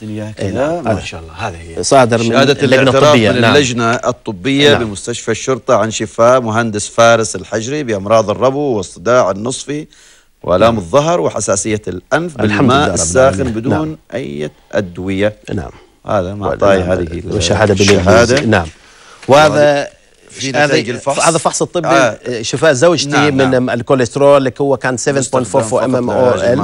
تعطيني اياها إيه، كذا نعم. ما شاء الله هذه هي صادر من اللجنه الطبيه من نعم. اللجنه نعم. الطبيه نعم. بمستشفى الشرطه عن شفاء مهندس فارس الحجري بامراض الربو والصداع النصفي والام نعم. الظهر وحساسيه الانف بالماء الساخن نعم. بدون نعم. اي ادويه نعم هذا معطاي نعم. هذه الشهاده بالشهاده نعم وهذا في نتائج الفحص هذا فحص الطبي آه. شفاء زوجتي نعم من نعم. الكوليسترول اللي هو كان 7.44 ام او ال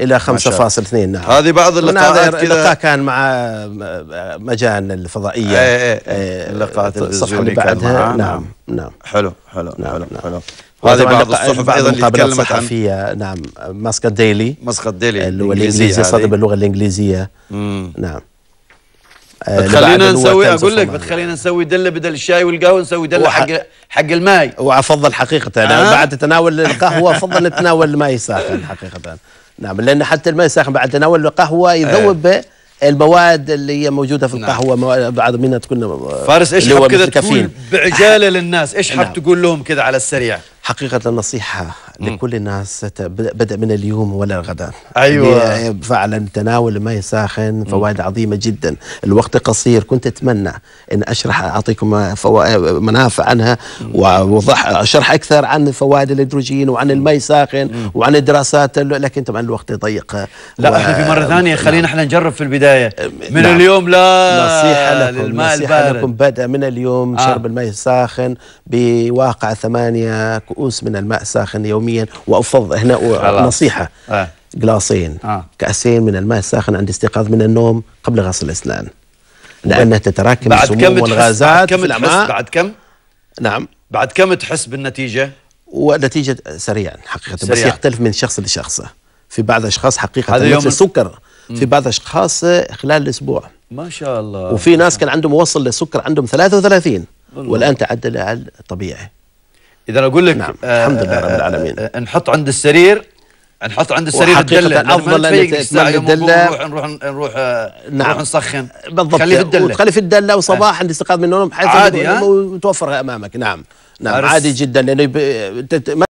الى 5.2 نعم هذه بعض اللقاءات كذا اللقاء كان مع آه، مجان الفضائيه إيه، إيه، إيه. آه آه آه اللقاءات الصفحه اللي بعدها نعم نعم, نعم. حلو حلو نعم حلو نعم. حلو هذه بعض الصحف ايضا اللي تكلمت صحفية عن نعم ماسكا ديلي ماسكا ديلي اللي هو الانجليزي صدر باللغه الانجليزيه مم. نعم آه، خلينا نسوي اقول لك بتخلينا نسوي دله بدل الشاي والقهوه نسوي دله وح... حق حق الماي وافضل حقيقه أنا آه؟ بعد تناول القهوه افضل تناول الماي ساخن حقيقه نعم لان حتى الماي الساخن بعد تناول القهوه يذوب آه. المواد اللي هي موجوده في نعم. القهوه نعم. بعض منها تكون آه، فارس ايش حاب كذا تقول بعجاله للناس ايش حاب نعم. تقول لهم كذا على السريع حقيقه النصيحه لكل الناس بدأ من اليوم ولا الغداء ايوه يعني فعلا تناول ماء ساخن فوائد عظيمه جدا الوقت قصير كنت اتمنى ان اشرح اعطيكم منافع عنها ووضح اشرح اكثر عن فوائد الهيدروجين وعن الماء الساخن وعن الدراسات لكن طبعا الوقت ضيق لا و... احنا في مره ثانيه نعم. خلينا احنا نجرب في البدايه من نعم. اليوم لا نصيحه لكم نصيحه البارد. لكم بدا من اليوم آه. شرب الماء الساخن بواقع ثمانية كؤوس من الماء الساخن يوم يوميا وافضل هنا نصيحه آه. جلاصين آه. كاسين من الماء الساخن عند استيقاظ من النوم قبل غسل الاسنان لانها تتراكم بعد السموم والغازات بعد كم الماء بعد كم نعم بعد كم تحس بالنتيجه ونتيجه سريعا حقيقه سريع. بس يختلف من شخص لشخص في بعض الاشخاص حقيقه هذا يوم السكر في بعض الاشخاص خلال الاسبوع ما شاء الله وفي ناس كان عندهم وصل للسكر عندهم 33 والان تعدل على الطبيعي اذا اقول لك نعم. آه الحمد لله آه، رب العالمين آه،, آه نحط عند السرير نحط عند السرير الدله افضل ان الدله نروح نروح نروح, آه، نعم. نروح نسخن بالضبط خليه في الدله وتخلي في الدله وصباحا الاستيقاظ من النوم بحيث عادي وتوفرها امامك نعم نعم عادي جدا لانه يعني